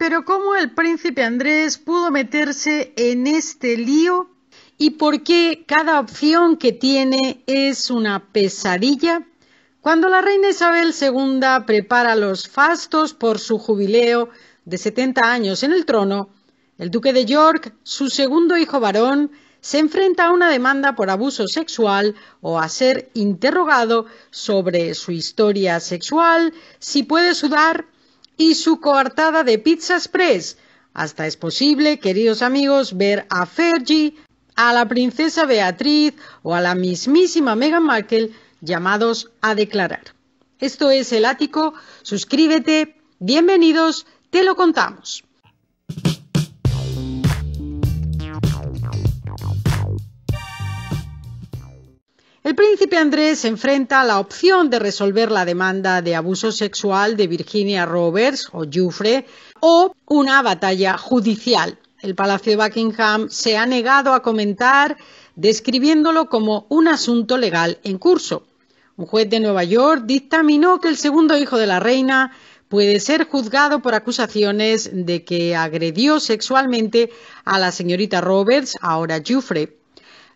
Pero ¿cómo el príncipe Andrés pudo meterse en este lío? ¿Y por qué cada opción que tiene es una pesadilla? Cuando la reina Isabel II prepara los fastos por su jubileo de 70 años en el trono, el duque de York, su segundo hijo varón, se enfrenta a una demanda por abuso sexual o a ser interrogado sobre su historia sexual, si puede sudar y su coartada de Pizza Express. Hasta es posible, queridos amigos, ver a Fergie, a la princesa Beatriz o a la mismísima Meghan Markle llamados a declarar. Esto es El Ático, suscríbete, bienvenidos, te lo contamos. El príncipe Andrés se enfrenta a la opción de resolver la demanda de abuso sexual de Virginia Roberts o Jufre o una batalla judicial. El Palacio de Buckingham se ha negado a comentar, describiéndolo como un asunto legal en curso. Un juez de Nueva York dictaminó que el segundo hijo de la reina puede ser juzgado por acusaciones de que agredió sexualmente a la señorita Roberts, ahora Jufre.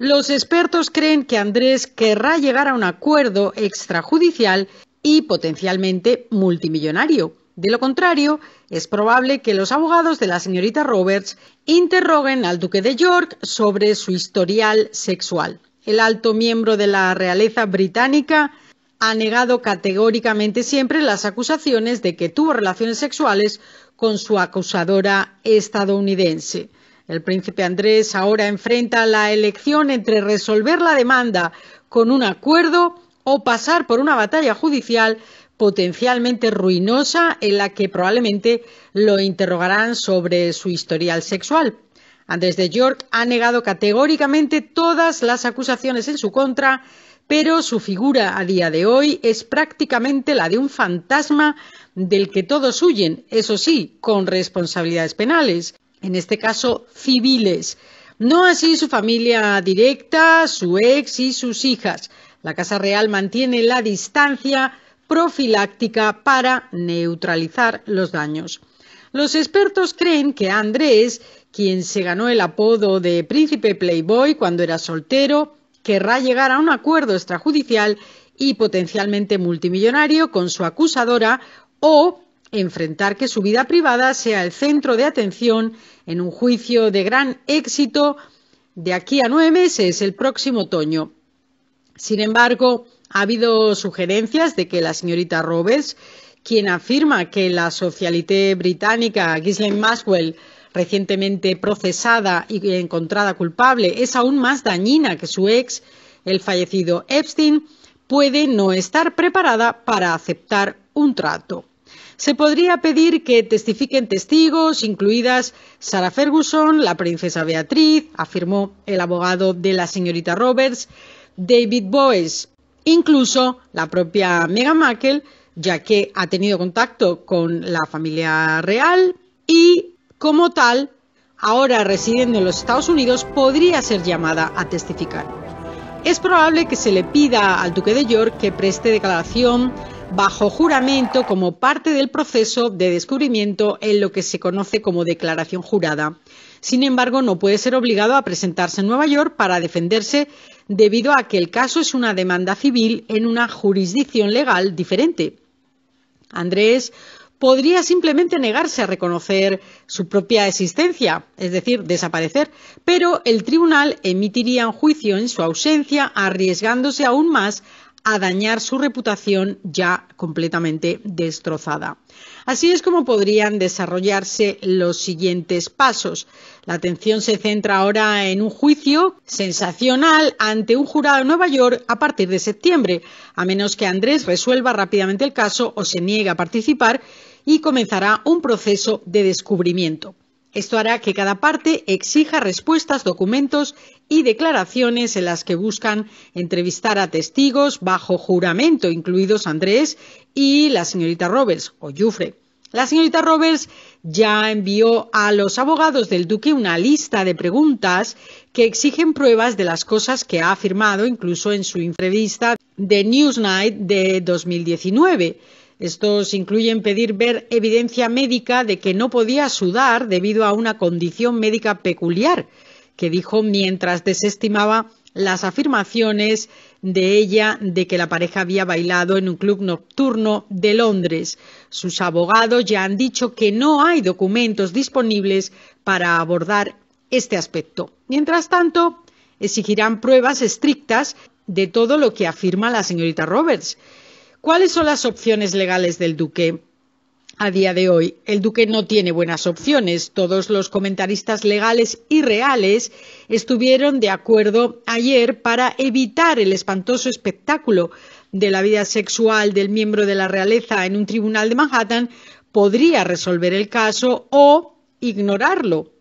Los expertos creen que Andrés querrá llegar a un acuerdo extrajudicial y potencialmente multimillonario. De lo contrario, es probable que los abogados de la señorita Roberts interroguen al duque de York sobre su historial sexual. El alto miembro de la realeza británica ha negado categóricamente siempre las acusaciones de que tuvo relaciones sexuales con su acusadora estadounidense. El príncipe Andrés ahora enfrenta la elección entre resolver la demanda con un acuerdo o pasar por una batalla judicial potencialmente ruinosa en la que probablemente lo interrogarán sobre su historial sexual. Andrés de York ha negado categóricamente todas las acusaciones en su contra, pero su figura a día de hoy es prácticamente la de un fantasma del que todos huyen, eso sí, con responsabilidades penales en este caso civiles. No así su familia directa, su ex y sus hijas. La Casa Real mantiene la distancia profiláctica para neutralizar los daños. Los expertos creen que Andrés, quien se ganó el apodo de príncipe playboy cuando era soltero, querrá llegar a un acuerdo extrajudicial y potencialmente multimillonario con su acusadora o enfrentar que su vida privada sea el centro de atención en un juicio de gran éxito de aquí a nueve meses, el próximo otoño. Sin embargo, ha habido sugerencias de que la señorita Roberts, quien afirma que la socialité británica Ghislaine Maxwell, recientemente procesada y encontrada culpable, es aún más dañina que su ex, el fallecido Epstein, puede no estar preparada para aceptar un trato se podría pedir que testifiquen testigos, incluidas Sarah Ferguson, la princesa Beatriz, afirmó el abogado de la señorita Roberts, David Boyce, incluso la propia Meghan Markle, ya que ha tenido contacto con la familia real y, como tal, ahora residiendo en los Estados Unidos, podría ser llamada a testificar. Es probable que se le pida al duque de York que preste declaración bajo juramento como parte del proceso de descubrimiento en lo que se conoce como declaración jurada. Sin embargo, no puede ser obligado a presentarse en Nueva York para defenderse debido a que el caso es una demanda civil en una jurisdicción legal diferente. Andrés podría simplemente negarse a reconocer su propia existencia, es decir, desaparecer, pero el tribunal emitiría un juicio en su ausencia, arriesgándose aún más a dañar su reputación ya completamente destrozada. Así es como podrían desarrollarse los siguientes pasos. La atención se centra ahora en un juicio sensacional ante un jurado en Nueva York a partir de septiembre, a menos que Andrés resuelva rápidamente el caso o se niegue a participar y comenzará un proceso de descubrimiento. Esto hará que cada parte exija respuestas, documentos y declaraciones en las que buscan entrevistar a testigos bajo juramento, incluidos Andrés y la señorita Roberts o Jufre. La señorita Roberts ya envió a los abogados del duque una lista de preguntas que exigen pruebas de las cosas que ha afirmado incluso en su entrevista de Newsnight de 2019. Estos incluyen pedir ver evidencia médica de que no podía sudar debido a una condición médica peculiar que dijo mientras desestimaba las afirmaciones de ella de que la pareja había bailado en un club nocturno de Londres. Sus abogados ya han dicho que no hay documentos disponibles para abordar este aspecto. Mientras tanto, exigirán pruebas estrictas de todo lo que afirma la señorita Roberts ¿Cuáles son las opciones legales del duque? A día de hoy, el duque no tiene buenas opciones. Todos los comentaristas legales y reales estuvieron de acuerdo ayer para evitar el espantoso espectáculo de la vida sexual del miembro de la realeza en un tribunal de Manhattan podría resolver el caso o ignorarlo.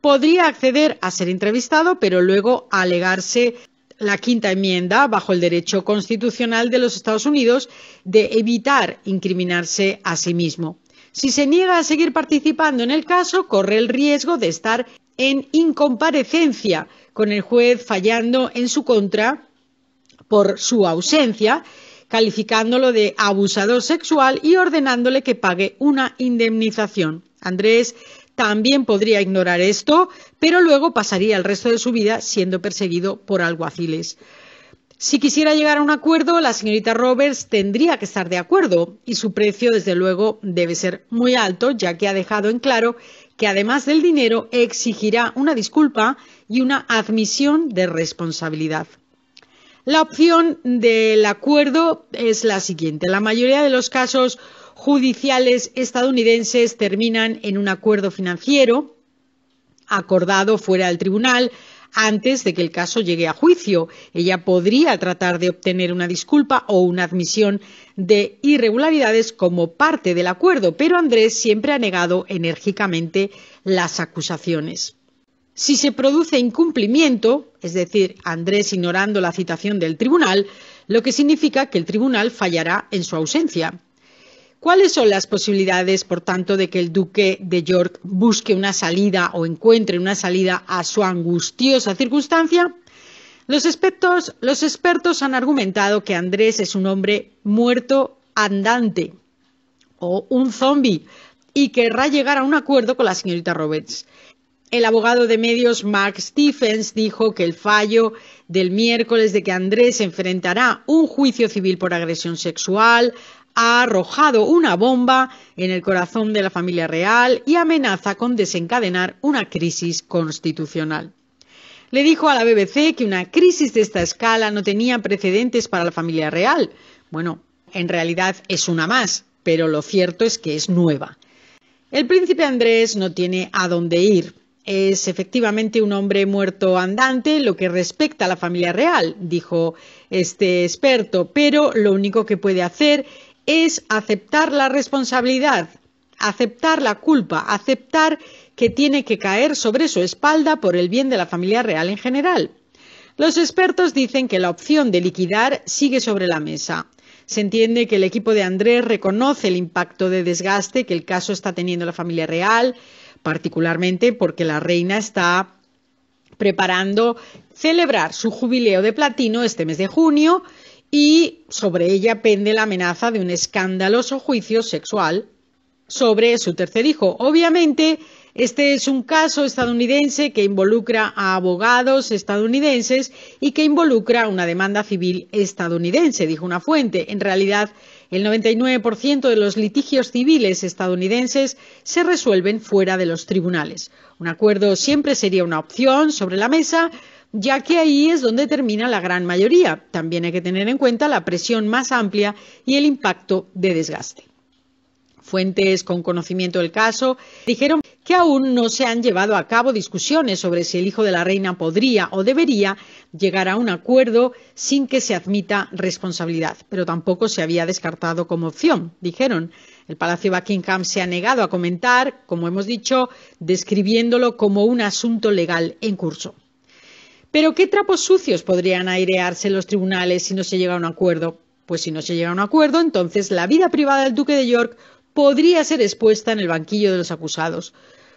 Podría acceder a ser entrevistado, pero luego alegarse la quinta enmienda bajo el derecho constitucional de los Estados Unidos de evitar incriminarse a sí mismo. Si se niega a seguir participando en el caso, corre el riesgo de estar en incomparecencia, con el juez fallando en su contra por su ausencia, calificándolo de abusador sexual y ordenándole que pague una indemnización. Andrés también podría ignorar esto, pero luego pasaría el resto de su vida siendo perseguido por alguaciles. Si quisiera llegar a un acuerdo, la señorita Roberts tendría que estar de acuerdo y su precio, desde luego, debe ser muy alto, ya que ha dejado en claro que, además del dinero, exigirá una disculpa y una admisión de responsabilidad. La opción del acuerdo es la siguiente. la mayoría de los casos, judiciales estadounidenses terminan en un acuerdo financiero acordado fuera del tribunal antes de que el caso llegue a juicio. Ella podría tratar de obtener una disculpa o una admisión de irregularidades como parte del acuerdo, pero Andrés siempre ha negado enérgicamente las acusaciones. Si se produce incumplimiento, es decir, Andrés ignorando la citación del tribunal, lo que significa que el tribunal fallará en su ausencia. ¿Cuáles son las posibilidades, por tanto, de que el duque de York busque una salida o encuentre una salida a su angustiosa circunstancia? Los expertos, han argumentado que Andrés es un hombre muerto andante o un zombie y querrá llegar a un acuerdo con la señorita Roberts. El abogado de medios Mark Stephens dijo que el fallo del miércoles de que Andrés enfrentará un juicio civil por agresión sexual, ha arrojado una bomba en el corazón de la familia real y amenaza con desencadenar una crisis constitucional. Le dijo a la BBC que una crisis de esta escala no tenía precedentes para la familia real. Bueno, en realidad es una más, pero lo cierto es que es nueva. El príncipe Andrés no tiene a dónde ir, es efectivamente un hombre muerto andante lo que respecta a la familia real, dijo este experto, pero lo único que puede hacer es aceptar la responsabilidad, aceptar la culpa, aceptar que tiene que caer sobre su espalda por el bien de la familia real en general. Los expertos dicen que la opción de liquidar sigue sobre la mesa. Se entiende que el equipo de Andrés reconoce el impacto de desgaste que el caso está teniendo la familia real, particularmente porque la reina está preparando celebrar su jubileo de platino este mes de junio y sobre ella pende la amenaza de un escandaloso juicio sexual sobre su tercer hijo. Obviamente, este es un caso estadounidense que involucra a abogados estadounidenses y que involucra una demanda civil estadounidense, dijo una fuente. En realidad, el 99% de los litigios civiles estadounidenses se resuelven fuera de los tribunales. Un acuerdo siempre sería una opción sobre la mesa, ya que ahí es donde termina la gran mayoría. También hay que tener en cuenta la presión más amplia y el impacto de desgaste. Fuentes con conocimiento del caso dijeron que aún no se han llevado a cabo discusiones sobre si el hijo de la reina podría o debería llegar a un acuerdo sin que se admita responsabilidad, pero tampoco se había descartado como opción, dijeron. El Palacio Buckingham se ha negado a comentar, como hemos dicho, describiéndolo como un asunto legal en curso. Pero ¿qué trapos sucios podrían airearse en los tribunales si no se llega a un acuerdo? Pues si no se llega a un acuerdo, entonces la vida privada del duque de York podría ser expuesta en el banquillo de los acusados.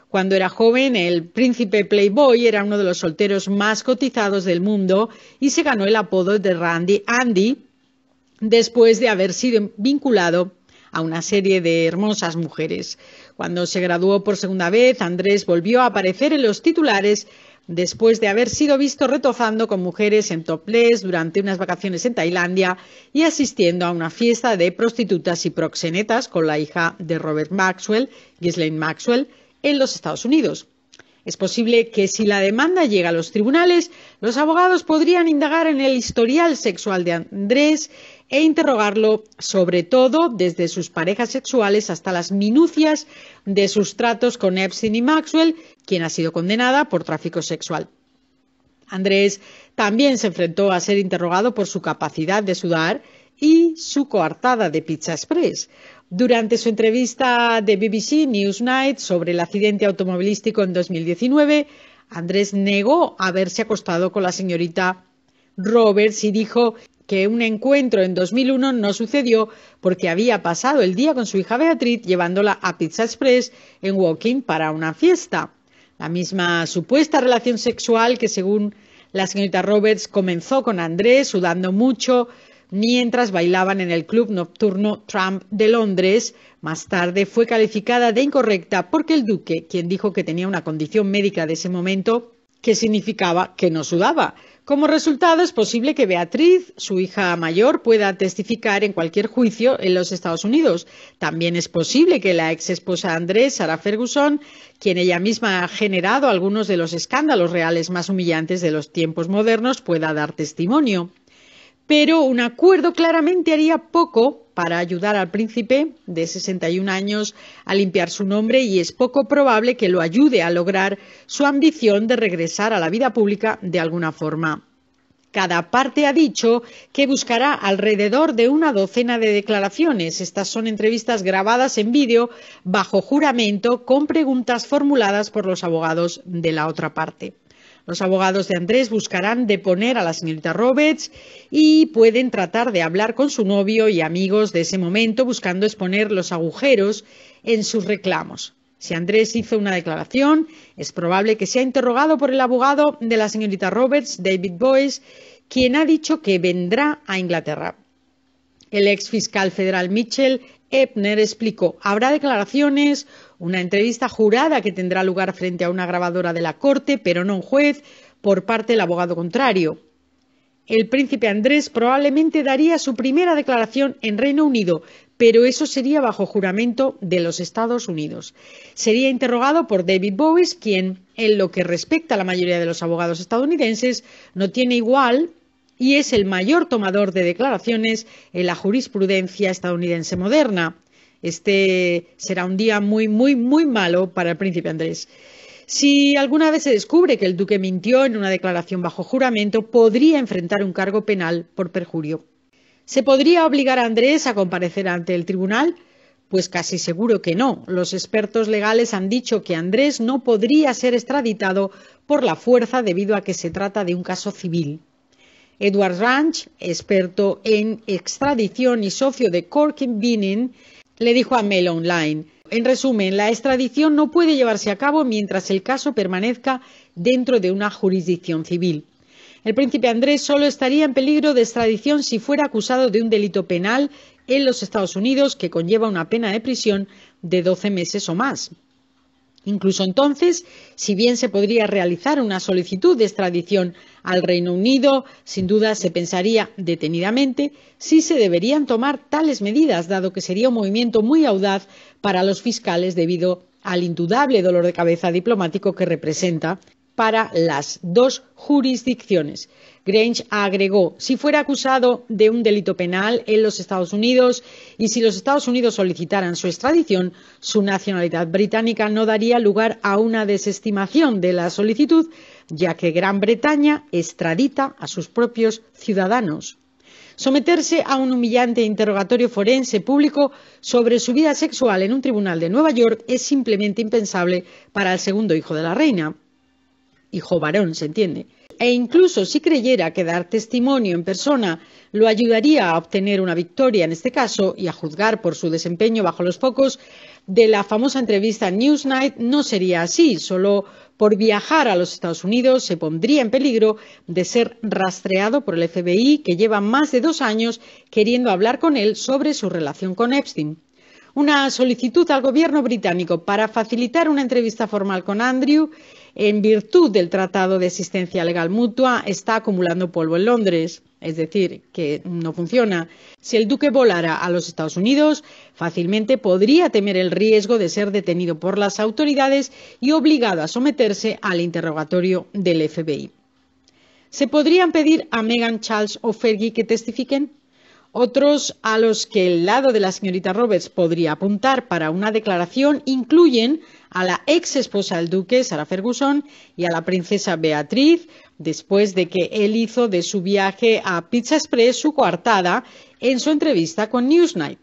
Cuando era joven, el príncipe Playboy era uno de los solteros más cotizados del mundo y se ganó el apodo de Randy Andy después de haber sido vinculado a una serie de hermosas mujeres. Cuando se graduó por segunda vez, Andrés volvió a aparecer en los titulares después de haber sido visto retozando con mujeres en topless durante unas vacaciones en Tailandia y asistiendo a una fiesta de prostitutas y proxenetas con la hija de Robert Maxwell, Ghislaine Maxwell, en los Estados Unidos. Es posible que si la demanda llega a los tribunales, los abogados podrían indagar en el historial sexual de Andrés e interrogarlo sobre todo desde sus parejas sexuales hasta las minucias de sus tratos con Epstein y Maxwell, quien ha sido condenada por tráfico sexual. Andrés también se enfrentó a ser interrogado por su capacidad de sudar y su coartada de pizza express, durante su entrevista de BBC Newsnight sobre el accidente automovilístico en 2019, Andrés negó haberse acostado con la señorita Roberts y dijo que un encuentro en 2001 no sucedió porque había pasado el día con su hija Beatriz llevándola a Pizza Express en Walking para una fiesta. La misma supuesta relación sexual que según la señorita Roberts comenzó con Andrés sudando mucho, mientras bailaban en el club nocturno Trump de Londres. Más tarde fue calificada de incorrecta porque el duque, quien dijo que tenía una condición médica de ese momento, que significaba que no sudaba. Como resultado, es posible que Beatriz, su hija mayor, pueda testificar en cualquier juicio en los Estados Unidos. También es posible que la ex esposa Andrés, Sara Ferguson, quien ella misma ha generado algunos de los escándalos reales más humillantes de los tiempos modernos, pueda dar testimonio pero un acuerdo claramente haría poco para ayudar al príncipe de 61 años a limpiar su nombre y es poco probable que lo ayude a lograr su ambición de regresar a la vida pública de alguna forma. Cada parte ha dicho que buscará alrededor de una docena de declaraciones. Estas son entrevistas grabadas en vídeo bajo juramento con preguntas formuladas por los abogados de la otra parte. Los abogados de Andrés buscarán deponer a la señorita Roberts y pueden tratar de hablar con su novio y amigos de ese momento buscando exponer los agujeros en sus reclamos. Si Andrés hizo una declaración, es probable que sea interrogado por el abogado de la señorita Roberts, David Boyce, quien ha dicho que vendrá a Inglaterra. El ex fiscal federal Mitchell Ebner explicó, habrá declaraciones, una entrevista jurada que tendrá lugar frente a una grabadora de la Corte, pero no un juez, por parte del abogado contrario. El príncipe Andrés probablemente daría su primera declaración en Reino Unido, pero eso sería bajo juramento de los Estados Unidos. Sería interrogado por David Bowies, quien, en lo que respecta a la mayoría de los abogados estadounidenses, no tiene igual y es el mayor tomador de declaraciones en la jurisprudencia estadounidense moderna. Este será un día muy, muy, muy malo para el príncipe Andrés. Si alguna vez se descubre que el duque mintió en una declaración bajo juramento, podría enfrentar un cargo penal por perjurio. ¿Se podría obligar a Andrés a comparecer ante el tribunal? Pues casi seguro que no. Los expertos legales han dicho que Andrés no podría ser extraditado por la fuerza debido a que se trata de un caso civil. Edward Ranch, experto en extradición y socio de Corkin Binning, le dijo a Mail Online. En resumen, la extradición no puede llevarse a cabo mientras el caso permanezca dentro de una jurisdicción civil. El príncipe Andrés solo estaría en peligro de extradición si fuera acusado de un delito penal en los Estados Unidos que conlleva una pena de prisión de 12 meses o más. Incluso entonces, si bien se podría realizar una solicitud de extradición al Reino Unido, sin duda se pensaría detenidamente si se deberían tomar tales medidas, dado que sería un movimiento muy audaz para los fiscales debido al indudable dolor de cabeza diplomático que representa para las dos jurisdicciones. Grange agregó, si fuera acusado de un delito penal en los Estados Unidos y si los Estados Unidos solicitaran su extradición, su nacionalidad británica no daría lugar a una desestimación de la solicitud, ya que Gran Bretaña extradita a sus propios ciudadanos. Someterse a un humillante interrogatorio forense público sobre su vida sexual en un tribunal de Nueva York es simplemente impensable para el segundo hijo de la reina hijo varón, se entiende. E incluso si creyera que dar testimonio en persona lo ayudaría a obtener una victoria en este caso y a juzgar por su desempeño bajo los focos de la famosa entrevista Newsnight, no sería así. Solo por viajar a los Estados Unidos se pondría en peligro de ser rastreado por el FBI, que lleva más de dos años queriendo hablar con él sobre su relación con Epstein una solicitud al gobierno británico para facilitar una entrevista formal con Andrew en virtud del Tratado de Asistencia Legal Mutua, está acumulando polvo en Londres, es decir, que no funciona. Si el duque volara a los Estados Unidos, fácilmente podría temer el riesgo de ser detenido por las autoridades y obligado a someterse al interrogatorio del FBI. ¿Se podrían pedir a Meghan, Charles o Fergie que testifiquen? Otros a los que el lado de la señorita Roberts podría apuntar para una declaración incluyen a la ex esposa del duque, Sara Ferguson, y a la princesa Beatriz, después de que él hizo de su viaje a Pizza Express su coartada en su entrevista con Newsnight.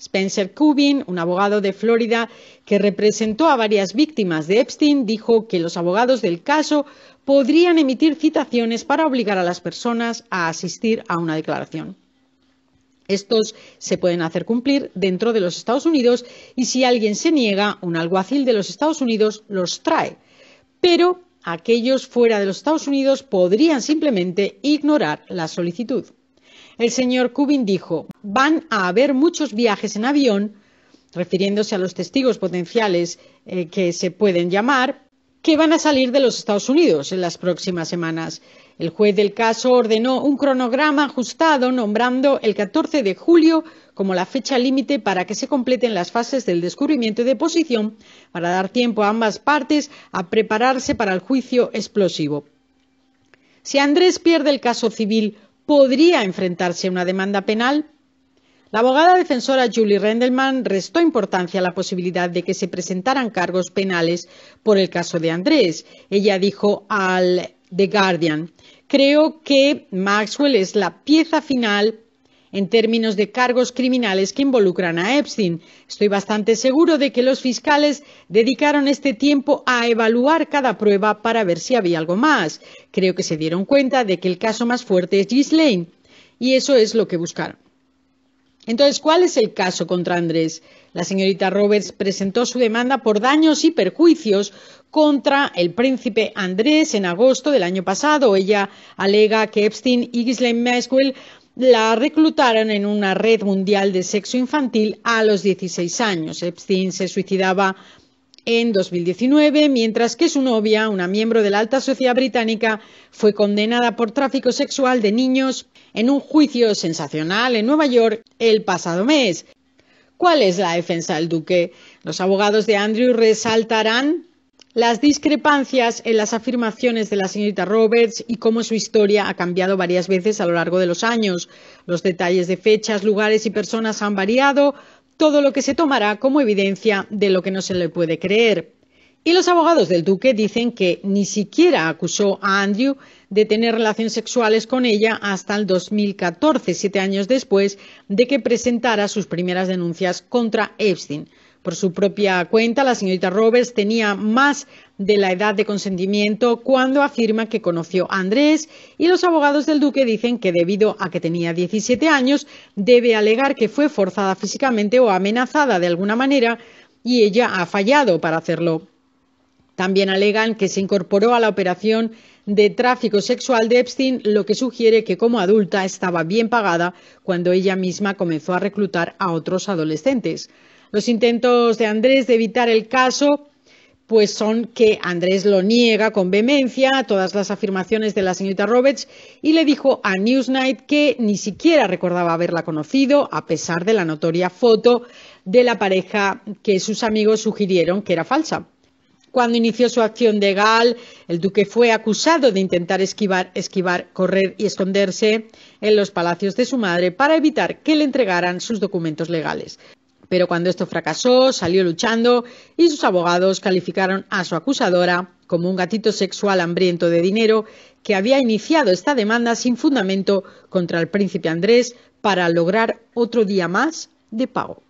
Spencer Cubin, un abogado de Florida que representó a varias víctimas de Epstein, dijo que los abogados del caso podrían emitir citaciones para obligar a las personas a asistir a una declaración. Estos se pueden hacer cumplir dentro de los Estados Unidos y si alguien se niega, un alguacil de los Estados Unidos los trae. Pero aquellos fuera de los Estados Unidos podrían simplemente ignorar la solicitud. El señor Cubin dijo, van a haber muchos viajes en avión, refiriéndose a los testigos potenciales eh, que se pueden llamar, que van a salir de los Estados Unidos en las próximas semanas. El juez del caso ordenó un cronograma ajustado nombrando el 14 de julio como la fecha límite para que se completen las fases del descubrimiento y posición para dar tiempo a ambas partes a prepararse para el juicio explosivo. Si Andrés pierde el caso civil, ¿podría enfrentarse a una demanda penal? La abogada defensora Julie Rendelman restó importancia a la posibilidad de que se presentaran cargos penales por el caso de Andrés. Ella dijo al The Guardian. Creo que Maxwell es la pieza final en términos de cargos criminales que involucran a Epstein. Estoy bastante seguro de que los fiscales dedicaron este tiempo a evaluar cada prueba para ver si había algo más. Creo que se dieron cuenta de que el caso más fuerte es Ghislaine y eso es lo que buscaron. Entonces, ¿cuál es el caso contra Andrés? La señorita Roberts presentó su demanda por daños y perjuicios contra el príncipe Andrés en agosto del año pasado. Ella alega que Epstein y Ghislaine Maxwell la reclutaron en una red mundial de sexo infantil a los 16 años. Epstein se suicidaba en 2019, mientras que su novia, una miembro de la alta sociedad británica, fue condenada por tráfico sexual de niños en un juicio sensacional en Nueva York el pasado mes. ¿Cuál es la defensa del duque? Los abogados de Andrew resaltarán las discrepancias en las afirmaciones de la señorita Roberts y cómo su historia ha cambiado varias veces a lo largo de los años. Los detalles de fechas, lugares y personas han variado, todo lo que se tomará como evidencia de lo que no se le puede creer. Y los abogados del duque dicen que ni siquiera acusó a Andrew de tener relaciones sexuales con ella hasta el 2014, siete años después de que presentara sus primeras denuncias contra Epstein. Por su propia cuenta, la señorita Roberts tenía más de la edad de consentimiento cuando afirma que conoció a Andrés y los abogados del duque dicen que debido a que tenía 17 años debe alegar que fue forzada físicamente o amenazada de alguna manera y ella ha fallado para hacerlo. También alegan que se incorporó a la operación de tráfico sexual de Epstein, lo que sugiere que como adulta estaba bien pagada cuando ella misma comenzó a reclutar a otros adolescentes. Los intentos de Andrés de evitar el caso pues son que Andrés lo niega con vehemencia a todas las afirmaciones de la señorita Roberts y le dijo a Newsnight que ni siquiera recordaba haberla conocido, a pesar de la notoria foto de la pareja que sus amigos sugirieron que era falsa. Cuando inició su acción de Gal, el duque fue acusado de intentar esquivar, esquivar, correr y esconderse en los palacios de su madre para evitar que le entregaran sus documentos legales. Pero cuando esto fracasó, salió luchando y sus abogados calificaron a su acusadora como un gatito sexual hambriento de dinero que había iniciado esta demanda sin fundamento contra el príncipe Andrés para lograr otro día más de pago.